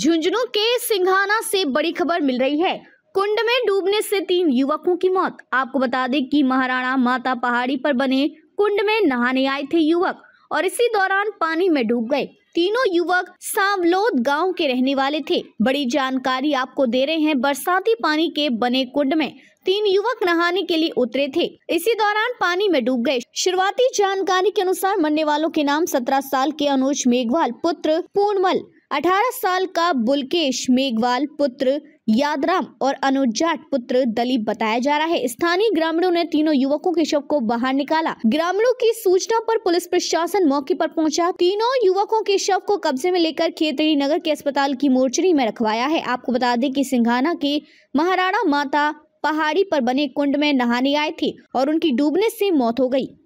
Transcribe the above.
झुंझुनू के सिंघाना से बड़ी खबर मिल रही है कुंड में डूबने से तीन युवकों की मौत आपको बता दें कि महाराणा माता पहाड़ी पर बने कुंड में नहाने आए थे युवक और इसी दौरान पानी में डूब गए तीनों युवक सांवलोद गांव के रहने वाले थे बड़ी जानकारी आपको दे रहे हैं बरसाती पानी के बने कुंड में तीन युवक नहाने के लिए उतरे थे इसी दौरान पानी में डूब गए शुरुआती जानकारी के अनुसार मरने वालों के नाम सत्रह साल के अनुज मेघवाल पुत्र पूर्णमल 18 साल का बुलकेश मेघवाल पुत्र यादराम और अनुजाट पुत्र दलीप बताया जा रहा है स्थानीय ग्रामीणों ने तीनों युवकों के शव को बाहर निकाला ग्रामीणों की सूचना पर पुलिस प्रशासन मौके पर पहुंचा तीनों युवकों के शव को कब्जे में लेकर खेतरी नगर के अस्पताल की मोर्चरी में रखवाया है आपको बता दें कि सिंघाना के महाराणा माता पहाड़ी पर बने कुंड में नहाने आए थे और उनकी डूबने से मौत हो गयी